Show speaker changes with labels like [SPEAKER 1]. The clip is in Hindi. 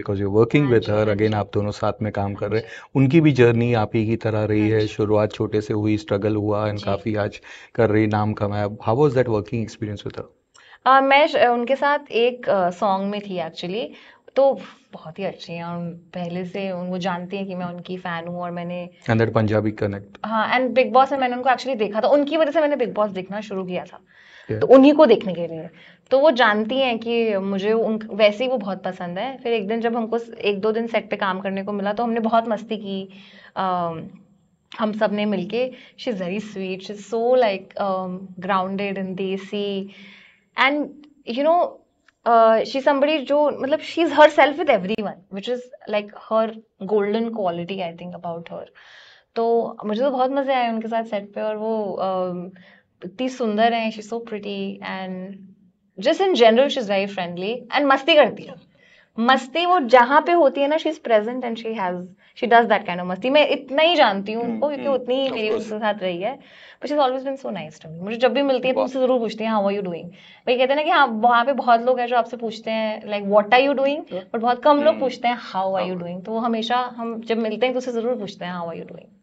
[SPEAKER 1] Because you working with her again आप दोनों साथ में काम कर रहे हैं उनकी भी जर्नी आप ही की तरह रही हाँ है शुरुआत छोटे से हुई स्ट्रगल हुआ एंड काफ़ी आज कर रही नाम कमाया how was that working experience with
[SPEAKER 2] her मैं उनके साथ एक सॉन्ग में थी एक्चुअली तो बहुत ही अच्छे हैं और पहले से उनको जानते हैं कि मैं उनकी फ़ैन हूँ और मैंने
[SPEAKER 3] एंड पंजाबी कनेक्ट
[SPEAKER 2] हाँ एंड बिग बॉस में मैंने उनको एक्चुअली देखा था उनकी वजह से मैंने बिग बॉस देखना शुरू किया था तो उन्हीं को देखने के लिए तो वो जानती हैं कि मुझे उन वैसे ही वो बहुत पसंद है फिर एक दिन जब हमको एक दो दिन सेट पे काम करने को मिला तो हमने बहुत मस्ती की आ, हम सब ने मिल के she is very sweet she is so like grounded in desi and you know she uh, समी जो मतलब she is herself with everyone which is like her golden quality I think about her तो मुझे तो बहुत मजे आए उनके साथ सेट पे और वो um, इतनी सुंदर है she so pretty and just in general she is very friendly and मस्ती करती है मस्ती वो जहां पे होती है ना she is present and she has she does that kind of मस्ती मैं इतना ही जानती हूँ उनको हम्म, क्योंकि उतनी हम्म, ही मेरी उसके साथ रही है but is always been so nice to me मुझे जब भी मिलती है तो मुझसे जरूर पूछती है हाउ आर यू डूइंग भाई कहते हैं ना कि हाँ वहाँ पे बहुत लोग हैं जो आपसे पूछते हैं like what are you doing but बहुत कम लोग हम्म। पूछते हैं हाउ आर यू डूइंग तो वो हमेशा हम जब मिलते हैं तो उससे जरूर पूछते हैं हाउ आर यू डूइंग